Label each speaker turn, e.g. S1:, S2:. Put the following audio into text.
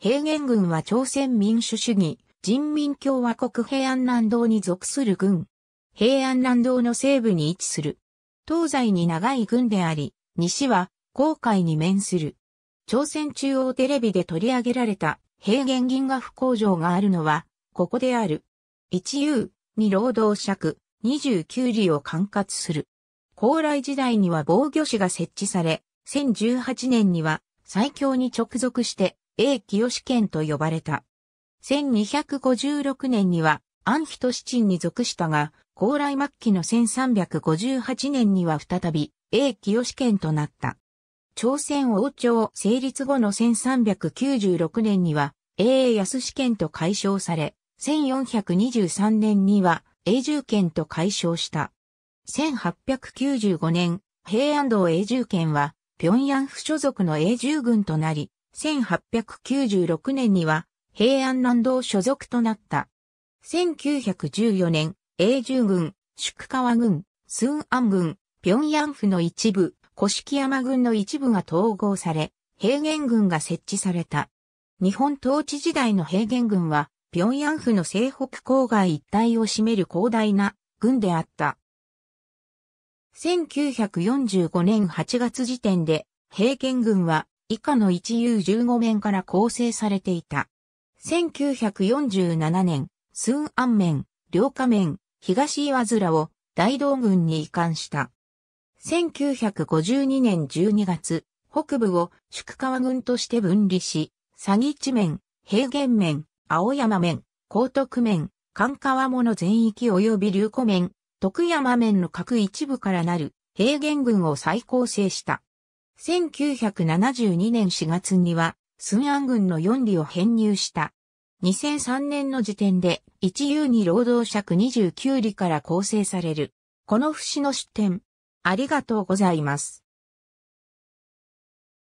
S1: 平原軍は朝鮮民主主義人民共和国平安南道に属する軍。平安南道の西部に位置する。東西に長い軍であり、西は航海に面する。朝鮮中央テレビで取り上げられた平原銀河府工場があるのは、ここである。一遊に労働尺、29里を管轄する。高麗時代には防御士が設置され、1018年には最強に直属して A 清県と呼ばれた。1256年には、安比都市鎮に属したが、高麗末期の1358年には再び、A 清県となった。朝鮮王朝成立後の1396年には、A 安市県と解消され、1423年には、永住県と解消した。1895年、平安道永住県は、平壌府所属の永住軍となり、1896年には平安南道所属となった。1914年、永住軍、宿川軍、寸安軍、平安府の一部、古式山軍の一部が統合され、平原軍が設置された。日本統治時代の平原軍は、平安府の西北郊外一帯を占める広大な軍であった。1945年8月時点で、平原軍は以下の一遊1 5面から構成されていた。1947年、スンア面、両下面、東岩面を大道軍に移管した。1952年12月、北部を宿川軍として分離し、詐欺地面、平原面、青山面、高徳面、関川もの全域及び流湖面、徳山面の各一部からなる平原軍を再構成した。1972年4月には、スンアン軍の4里を編入した。2003年の時点で、一優に労働者区29里から構成される。この節の出典。ありがとうございます。